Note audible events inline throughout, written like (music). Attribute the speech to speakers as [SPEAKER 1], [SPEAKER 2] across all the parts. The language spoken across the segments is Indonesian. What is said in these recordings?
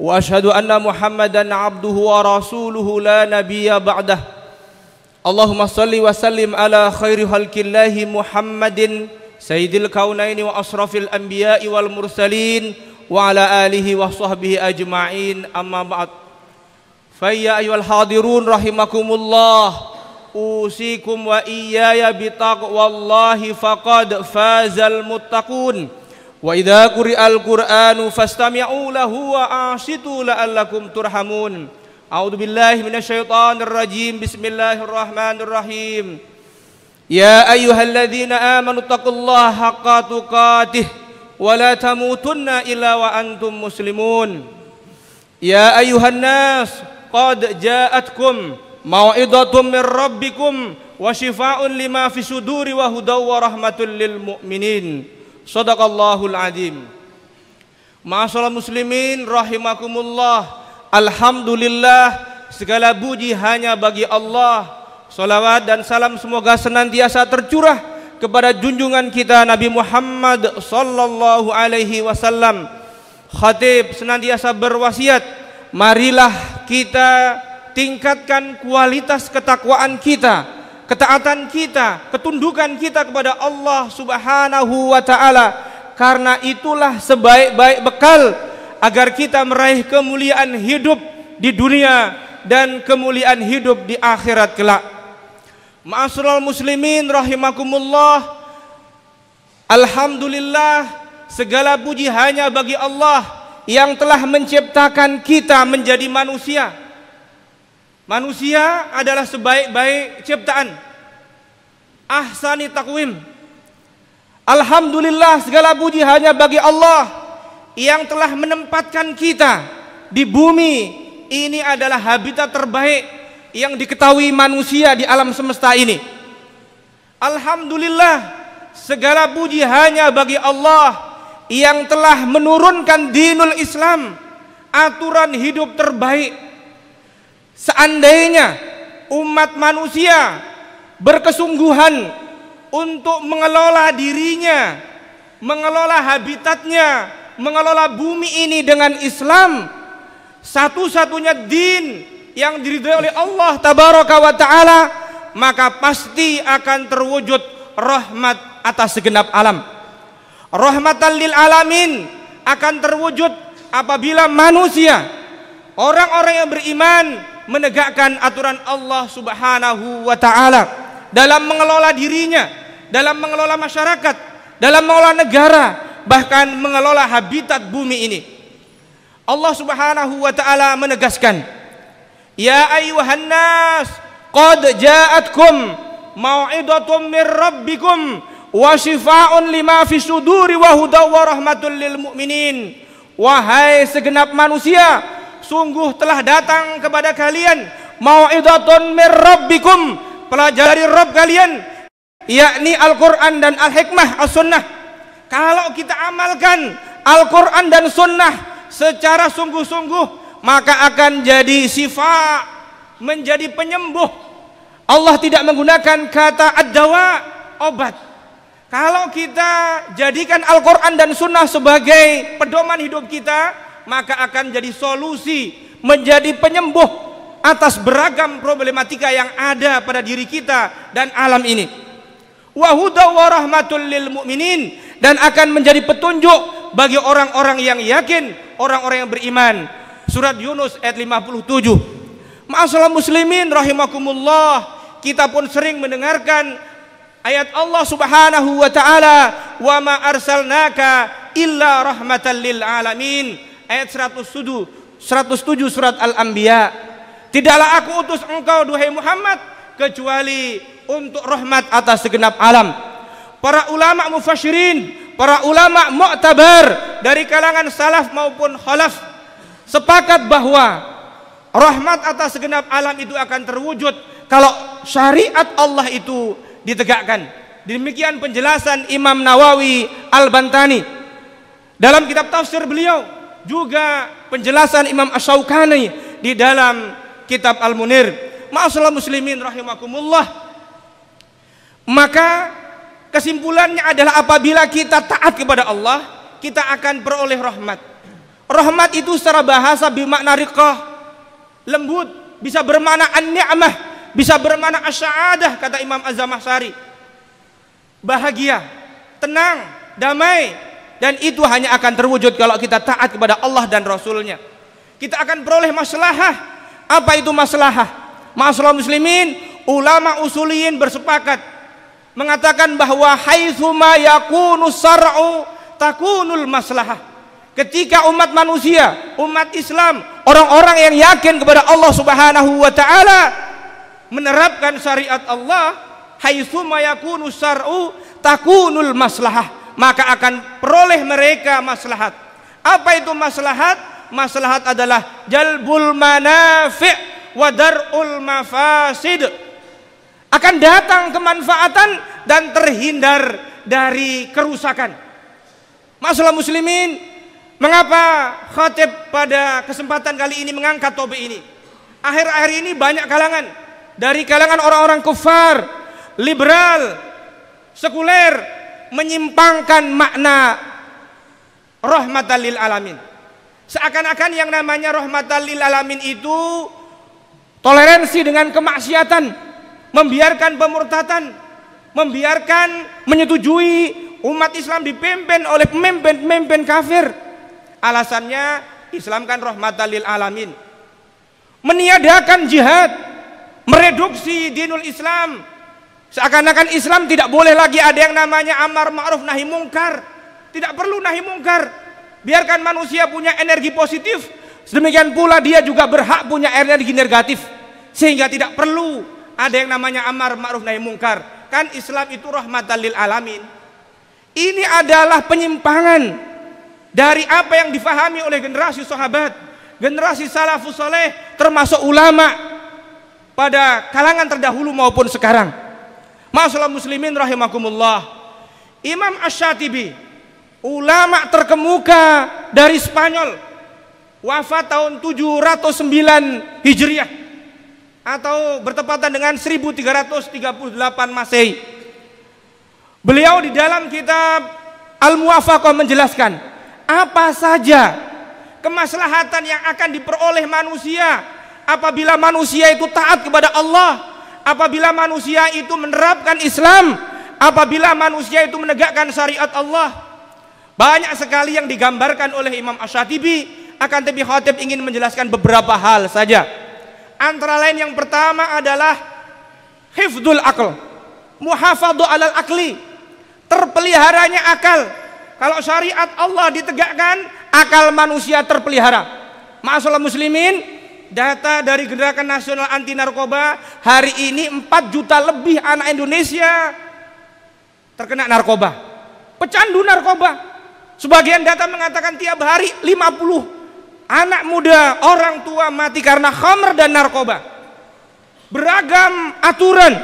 [SPEAKER 1] واشهد ان محمدا عبده ورسوله لا نبي بعده اللهم صل وسلم على خير خلق الله محمد سيد الكونين واشرف الانبياء والمرسلين وعلى اله وصحبه اجمعين اما بعد فيا ايها الحاضرون رحمكم الله اوصيكم واياي بتقوى الله فقد فاز المتقون وإذا قرئ القرآن فاستمعوا له وأنصتوا لعلكم ترحمون أعوذ بالله من الشيطان الرجيم بسم الله الرحمن الرحيم
[SPEAKER 2] يا أيها
[SPEAKER 1] الذين آمنوا اتقوا الله حق تقاته ولا تموتن إلا وأنتم مسلمون يا أيها الناس قد جاءتكم موعظة من ربكم وشفاء لما في الصدور وهدى ورحمة للمؤمنين Sadaqallahul Adim Ma'asalam muslimin rahimakumullah Alhamdulillah segala puji hanya bagi Allah Salawat dan salam semoga senantiasa tercurah kepada junjungan kita Nabi Muhammad sallallahu alaihi wasallam. Khatib senantiasa berwasiat, marilah kita tingkatkan kualitas ketakwaan kita. ketaatan kita, ketundukan kita kepada Allah Subhanahu wa taala. Karena itulah sebaik-baik bekal agar kita meraih kemuliaan hidup di dunia dan kemuliaan hidup di akhirat kelak. Ma'asyiral muslimin rahimakumullah. Alhamdulillah segala puji hanya bagi Allah yang telah menciptakan kita menjadi manusia Manusia adalah sebaik-baik ciptaan. Ahsani takwim. Alhamdulillah segala puji hanya bagi Allah yang telah menempatkan kita di bumi. Ini adalah habitat terbaik yang diketahui manusia di alam semesta ini. Alhamdulillah segala puji hanya bagi Allah yang telah menurunkan dinul Islam, aturan hidup terbaik Seandainya umat manusia berkesungguhan untuk mengelola dirinya, mengelola habitatnya, mengelola bumi ini dengan Islam, satu-satunya din yang diridhai oleh Allah tabaraka wa taala, maka pasti akan terwujud rahmat atas segenap alam. Rahmatan lil alamin akan terwujud apabila manusia orang-orang yang beriman menegakkan aturan Allah Subhanahu wa taala dalam mengelola dirinya, dalam mengelola masyarakat, dalam mengelola negara, bahkan mengelola habitat bumi ini. Allah Subhanahu wa taala menegaskan, "Ya ayuhan nas, qad ja'atkum mau'idatun min rabbikum wa syifaa'un lima fi suduri wa hudaw wa rahmatul lil mu'minin." Wahai segenap manusia, sungguh telah datang kepada kalian mau'idatun mir rabbikum pelajari Rob kalian yakni Al-Qur'an dan Al-Hikmah As-Sunnah kalau kita amalkan Al-Qur'an dan Sunnah secara sungguh-sungguh maka akan jadi sifat menjadi penyembuh Allah tidak menggunakan kata ad-dawa obat kalau kita jadikan Al-Quran dan Sunnah sebagai pedoman hidup kita maka akan jadi solusi menjadi penyembuh atas beragam problematika yang ada pada diri kita dan alam ini. Wahuda wa rahmatul lil mu'minin dan akan menjadi petunjuk bagi orang-orang yang yakin, orang-orang yang beriman. Surat Yunus ayat 57. Maasalam muslimin rahimakumullah, kita pun sering mendengarkan ayat Allah Subhanahu wa taala, "Wa ma arsalnaka illa rahmatan lil alamin." ayat 107 107 surat Al-Anbiya Tidaklah aku utus engkau duhai Muhammad kecuali untuk rahmat atas segenap alam. Para ulama mufasyirin, para ulama mu'tabar dari kalangan salaf maupun khalaf sepakat bahwa rahmat atas segenap alam itu akan terwujud kalau syariat Allah itu ditegakkan. Demikian penjelasan Imam Nawawi Al-Bantani dalam kitab tafsir beliau juga penjelasan Imam Asyaukani di dalam kitab Al-Munir Ma'asalah muslimin rahimakumullah maka kesimpulannya adalah apabila kita taat kepada Allah kita akan beroleh rahmat rahmat itu secara bahasa bermakna riqah lembut bisa bermakna an-ni'mah bisa bermakna asy'adah kata Imam az Sari bahagia tenang damai dan itu hanya akan terwujud kalau kita taat kepada Allah dan Rasulnya kita akan peroleh maslahah apa itu maslahah maslahah muslimin ulama usuliyin bersepakat mengatakan bahwa haitsuma yakunu sar'u takunul maslahah ketika umat manusia umat Islam orang-orang yang yakin kepada Allah Subhanahu wa taala menerapkan syariat Allah haitsuma yakunu sar'u takunul maslahah maka akan peroleh mereka maslahat. Apa itu maslahat? Maslahat adalah jalbul manafi' wa dar'ul mafasid. Akan datang kemanfaatan dan terhindar dari kerusakan. Masalah muslimin, mengapa khatib pada kesempatan kali ini mengangkat topik ini? Akhir-akhir ini banyak kalangan dari kalangan orang-orang kufar, liberal, sekuler menyimpangkan makna rahmatan lil alamin. Seakan-akan yang namanya rahmatan lil alamin itu toleransi dengan kemaksiatan, membiarkan pemurtatan, membiarkan menyetujui umat Islam dipimpin oleh pemimpin-pemimpin kafir. Alasannya Islam kan rahmatan lil alamin. Meniadakan jihad, mereduksi dinul Islam Seakan-akan Islam tidak boleh lagi ada yang namanya amar ma'ruf nahi mungkar. Tidak perlu nahi mungkar. Biarkan manusia punya energi positif, Sedemikian pula dia juga berhak punya energi negatif. Sehingga tidak perlu ada yang namanya amar ma'ruf nahi mungkar. Kan Islam itu rahmatan lil alamin. Ini adalah penyimpangan dari apa yang difahami oleh generasi sahabat, generasi salafus saleh termasuk ulama pada kalangan terdahulu maupun sekarang. Masalah muslimin rahimakumullah. Imam Ash-Shatibi, ulama terkemuka dari Spanyol, wafat tahun 709 Hijriah atau bertepatan dengan 1338 Masehi. Beliau di dalam kitab Al-Muwafaqah menjelaskan apa saja kemaslahatan yang akan diperoleh manusia apabila manusia itu taat kepada Allah apabila manusia itu menerapkan Islam, apabila manusia itu menegakkan syariat Allah. Banyak sekali yang digambarkan oleh Imam Ash-Shatibi, akan tapi Khatib ingin menjelaskan beberapa hal saja. Antara lain yang pertama adalah hifdul akal, muhafadu alal akli, terpeliharanya akal. Kalau syariat Allah ditegakkan, akal manusia terpelihara. Masalah muslimin, data dari Gerakan Nasional Anti Narkoba hari ini 4 juta lebih anak Indonesia terkena narkoba pecandu narkoba sebagian data mengatakan tiap hari 50 anak muda orang tua mati karena khamer dan narkoba beragam aturan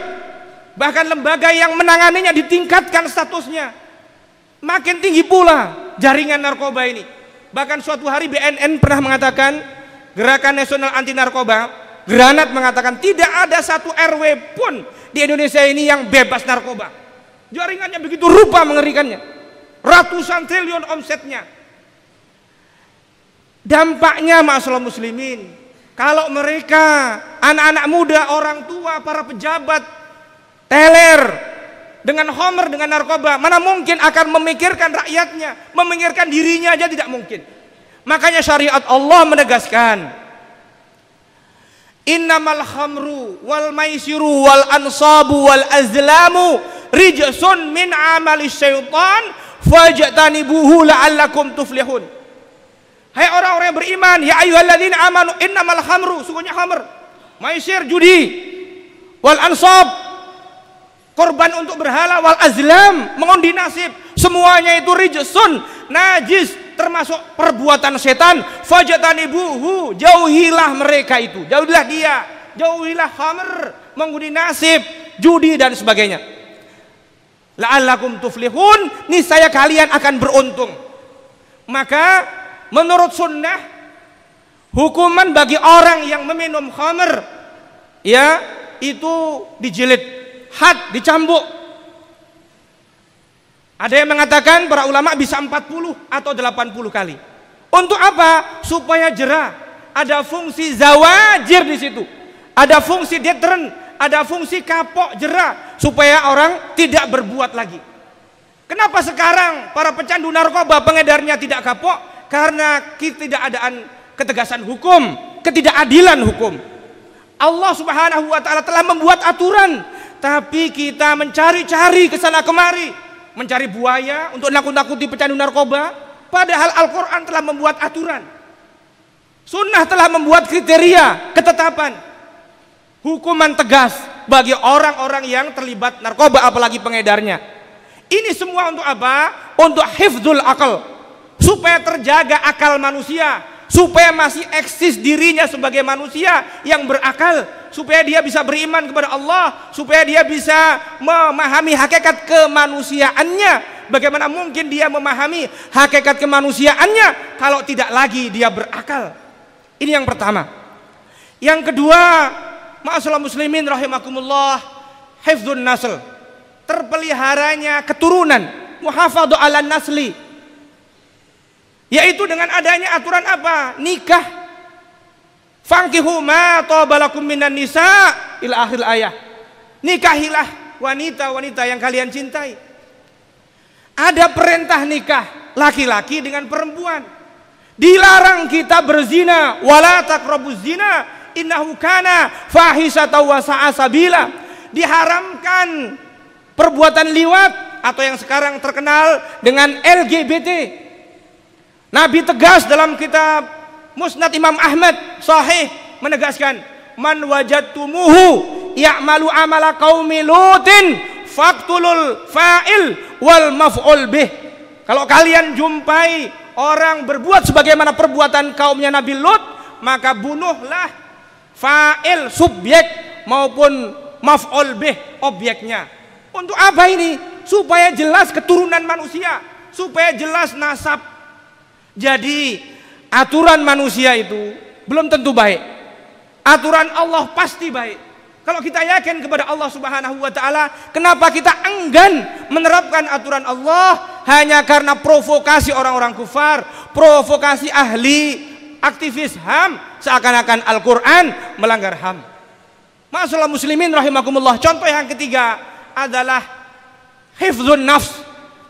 [SPEAKER 1] bahkan lembaga yang menanganinya ditingkatkan statusnya makin tinggi pula jaringan narkoba ini bahkan suatu hari BNN pernah mengatakan Gerakan Nasional Anti Narkoba, Granat mengatakan tidak ada satu RW pun di Indonesia ini yang bebas narkoba. Jaringannya begitu rupa mengerikannya. Ratusan triliun omsetnya. Dampaknya masalah muslimin, kalau mereka anak-anak muda, orang tua, para pejabat teler dengan homer dengan narkoba, mana mungkin akan memikirkan rakyatnya, memikirkan dirinya aja tidak mungkin. Makanya syariat Allah menegaskan Innamal khamru wal maisiru wal ansabu wal azlamu rijsun min amali syaitan fajtanibuhu la'allakum tuflihun Hai orang-orang yang beriman ya ayyuhalladzina amanu innamal khamru sungguhnya khamr maisir judi wal ansab korban untuk berhala wal azlam mengundi nasib semuanya itu rijsun najis termasuk perbuatan setan ibuhu jauhilah mereka itu jauhilah dia jauhilah khamr mengundi nasib judi dan sebagainya la'allakum tuflihun saya kalian akan beruntung maka menurut sunnah hukuman bagi orang yang meminum khamr ya itu dijilid had dicambuk ada yang mengatakan para ulama bisa 40 atau 80 kali. Untuk apa? Supaya jerah. Ada fungsi zawajir di situ. Ada fungsi deteren, ada fungsi kapok jerah supaya orang tidak berbuat lagi. Kenapa sekarang para pecandu narkoba pengedarnya tidak kapok? Karena tidak adaan ketegasan hukum, ketidakadilan hukum. Allah Subhanahu wa taala telah membuat aturan, tapi kita mencari-cari kesana kemari mencari buaya untuk nakut-nakuti pecandu narkoba padahal Al-Qur'an telah membuat aturan sunnah telah membuat kriteria ketetapan hukuman tegas bagi orang-orang yang terlibat narkoba apalagi pengedarnya ini semua untuk apa? untuk hifzul akal supaya terjaga akal manusia supaya masih eksis dirinya sebagai manusia yang berakal supaya dia bisa beriman kepada Allah supaya dia bisa memahami hakikat kemanusiaannya bagaimana mungkin dia memahami hakikat kemanusiaannya kalau tidak lagi dia berakal ini yang pertama yang kedua maasulah muslimin rahimakumullah hifzun nasl terpeliharanya keturunan muhafadu ala nasli yaitu dengan adanya aturan apa? Nikah. Fankihu ma minan nisa ila akhir ayah. Nikahilah wanita-wanita yang kalian cintai. Ada perintah nikah laki-laki dengan perempuan. Dilarang kita berzina, wala taqrabuz zina innahu kana fahisata wa sabila. Diharamkan perbuatan liwat atau yang sekarang terkenal dengan LGBT Nabi tegas dalam kitab Musnad Imam Ahmad sahih menegaskan man wajadtumuhu ya'malu amala qaumi lutin faktulul fa'il wal maf'ul bih kalau kalian jumpai orang berbuat sebagaimana perbuatan kaumnya Nabi Lut maka bunuhlah fa'il subjek maupun maf'ul bih objeknya untuk apa ini supaya jelas keturunan manusia supaya jelas nasab jadi aturan manusia itu belum tentu baik. Aturan Allah pasti baik. Kalau kita yakin kepada Allah Subhanahu wa taala, kenapa kita enggan menerapkan aturan Allah hanya karena provokasi orang-orang kufar, provokasi ahli, aktivis HAM seakan-akan Al-Qur'an melanggar HAM. Masalah muslimin rahimakumullah. Contoh yang ketiga adalah hifzun nafs,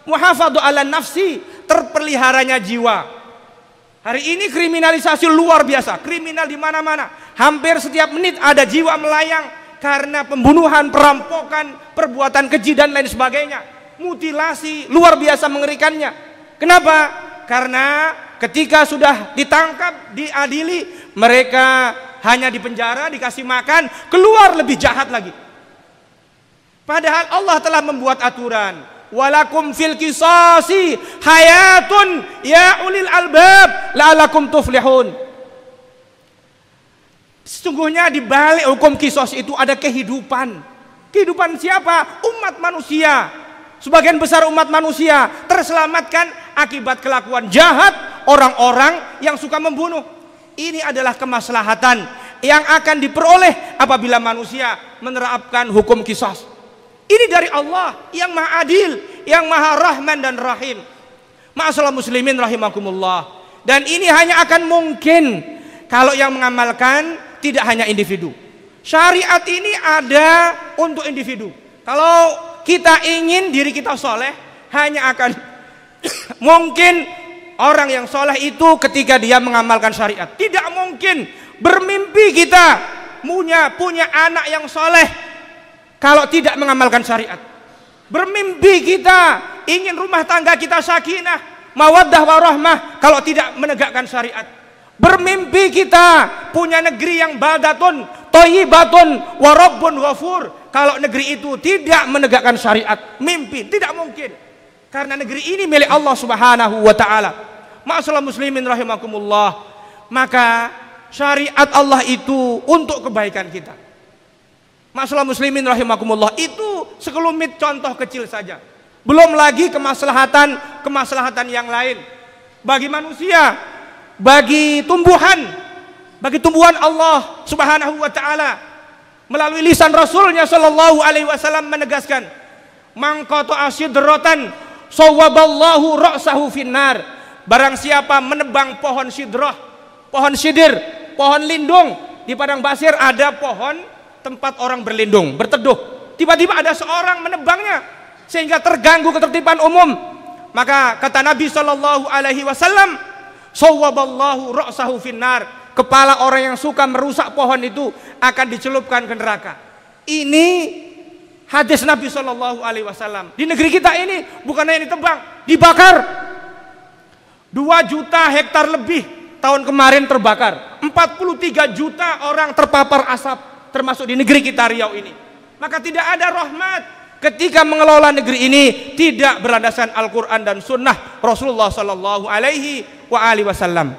[SPEAKER 1] muhafadu ala nafsi, terpeliharanya jiwa. Hari ini kriminalisasi luar biasa, kriminal di mana-mana. Hampir setiap menit ada jiwa melayang karena pembunuhan, perampokan, perbuatan keji dan lain sebagainya. Mutilasi luar biasa mengerikannya. Kenapa? Karena ketika sudah ditangkap, diadili, mereka hanya dipenjara, dikasih makan, keluar lebih jahat lagi. Padahal Allah telah membuat aturan walakum fil kisasi hayatun ya ulil albab la'alakum tuflihun Sesungguhnya di balik hukum kisos itu ada kehidupan. Kehidupan siapa? Umat manusia. Sebagian besar umat manusia terselamatkan akibat kelakuan jahat orang-orang yang suka membunuh. Ini adalah kemaslahatan yang akan diperoleh apabila manusia menerapkan hukum kisos. Ini dari Allah yang maha adil, yang maha rahman dan rahim. Ma'asalah muslimin rahimakumullah. Dan ini hanya akan mungkin kalau yang mengamalkan tidak hanya individu. Syariat ini ada untuk individu. Kalau kita ingin diri kita soleh, hanya akan (coughs) mungkin orang yang soleh itu ketika dia mengamalkan syariat. Tidak mungkin bermimpi kita punya punya anak yang soleh kalau tidak mengamalkan syariat. Bermimpi kita ingin rumah tangga kita sakinah, mawaddah warahmah kalau tidak menegakkan syariat. Bermimpi kita punya negeri yang baldatun, toyibatun, warobun ghafur kalau negeri itu tidak menegakkan syariat. Mimpi tidak mungkin. Karena negeri ini milik Allah Subhanahu wa taala. muslimin rahimakumullah. Maka syariat Allah itu untuk kebaikan kita. Masalah muslimin rahimakumullah itu sekelumit contoh kecil saja. Belum lagi kemaslahatan kemaslahatan yang lain. Bagi manusia, bagi tumbuhan, bagi tumbuhan Allah Subhanahu wa taala melalui lisan Rasulnya Shallallahu alaihi wasallam menegaskan, "Mangkoto asidrotan sawaballahu ra'sahu finnar." Barang siapa menebang pohon sidroh, pohon sidir, pohon lindung di padang pasir ada pohon tempat orang berlindung, berteduh. Tiba-tiba ada seorang menebangnya sehingga terganggu ketertiban umum. Maka kata Nabi Shallallahu alaihi wasallam, "Sawwaballahu ra'sahu finnar." Kepala orang yang suka merusak pohon itu akan dicelupkan ke neraka. Ini hadis Nabi Shallallahu alaihi wasallam. Di negeri kita ini bukan hanya ditebang, dibakar. 2 juta hektar lebih tahun kemarin terbakar. 43 juta orang terpapar asap termasuk di negeri kita Riau ini maka tidak ada rahmat ketika mengelola negeri ini tidak berlandasan Al-Quran dan Sunnah Rasulullah Sallallahu Alaihi wa alihi Wasallam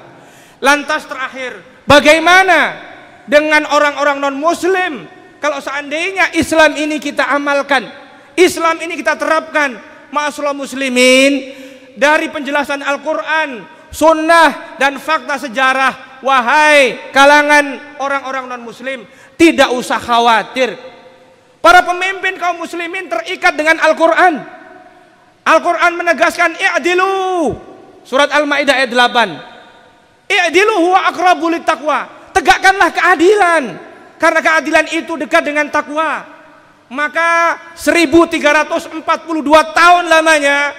[SPEAKER 1] lantas terakhir bagaimana dengan orang-orang non Muslim kalau seandainya Islam ini kita amalkan Islam ini kita terapkan masalah muslimin dari penjelasan Al-Quran sunnah dan fakta sejarah wahai kalangan orang-orang non-muslim, tidak usah khawatir. Para pemimpin kaum muslimin terikat dengan Al-Quran. Al-Quran menegaskan, i'dilu. Surat Al-Ma'idah ayat 8. I'dilu huwa akrabulit taqwa. Tegakkanlah keadilan. Karena keadilan itu dekat dengan takwa. Maka 1342 tahun lamanya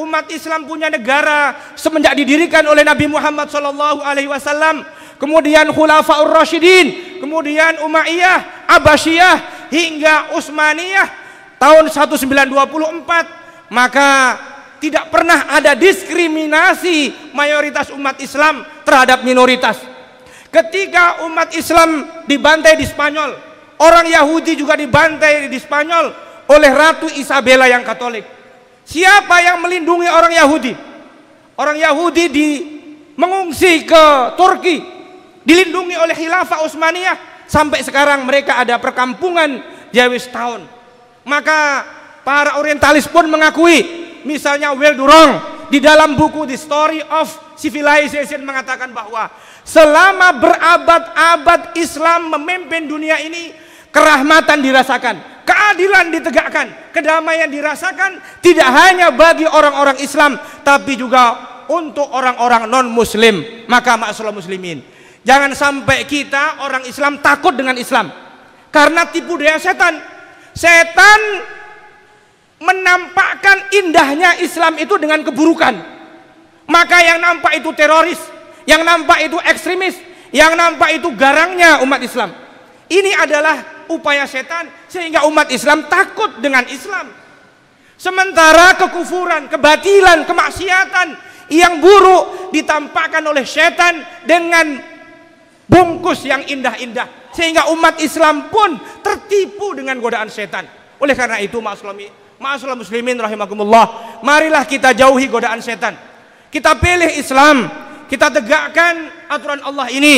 [SPEAKER 1] umat Islam punya negara semenjak didirikan oleh Nabi Muhammad Shallallahu Alaihi Wasallam kemudian Khulafaur Rashidin kemudian Umayyah Abbasiyah hingga Utsmaniyah tahun 1924 maka tidak pernah ada diskriminasi mayoritas umat Islam terhadap minoritas ketika umat Islam dibantai di Spanyol orang Yahudi juga dibantai di Spanyol oleh Ratu Isabella yang Katolik Siapa yang melindungi orang Yahudi? Orang Yahudi di mengungsi ke Turki, dilindungi oleh khilafah Utsmaniyah sampai sekarang mereka ada perkampungan Jewish Town. Maka para orientalis pun mengakui, misalnya Will Durong di dalam buku The Story of Civilization mengatakan bahwa selama berabad-abad Islam memimpin dunia ini kerahmatan dirasakan keadilan ditegakkan, kedamaian dirasakan tidak hanya bagi orang-orang Islam tapi juga untuk orang-orang non-muslim. Maka maksudlah muslimin, jangan sampai kita orang Islam takut dengan Islam karena tipu daya setan. Setan menampakkan indahnya Islam itu dengan keburukan. Maka yang nampak itu teroris, yang nampak itu ekstremis, yang nampak itu garangnya umat Islam. Ini adalah upaya setan sehingga umat Islam takut dengan Islam sementara kekufuran, kebatilan, kemaksiatan yang buruk ditampakkan oleh setan dengan bungkus yang indah-indah sehingga umat Islam pun tertipu dengan godaan setan oleh karena itu maslami Ma'asal muslimin rahimakumullah Marilah kita jauhi godaan setan Kita pilih Islam Kita tegakkan aturan Allah ini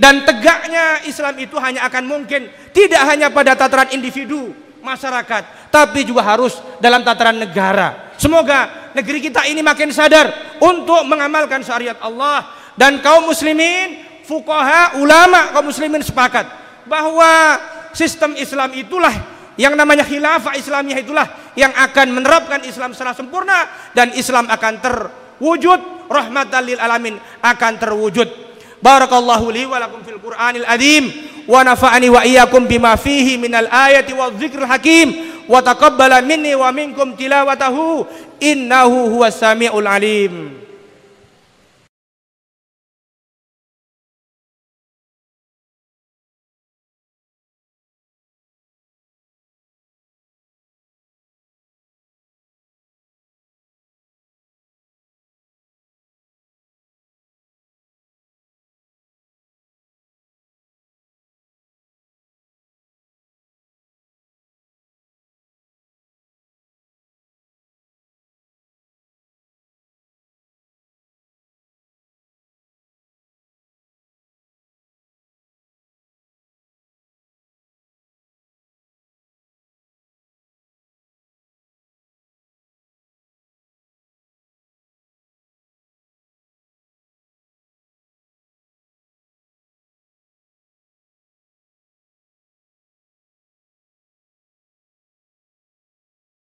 [SPEAKER 1] dan tegaknya Islam itu hanya akan mungkin tidak hanya pada tataran individu, masyarakat, tapi juga harus dalam tataran negara. Semoga negeri kita ini makin sadar untuk mengamalkan syariat Allah dan kaum muslimin, fukoha ulama kaum muslimin sepakat bahwa sistem Islam itulah yang namanya khilafah Islamiyah itulah yang akan menerapkan Islam secara sempurna dan Islam akan terwujud rahmatan lil alamin akan terwujud بارك الله لي ولكم في القرآن العظيم ونفعني وإياكم بما فيه من الآية والذكر الحكيم وتقبل مني ومنكم تلاوته إنه هو السميع العليم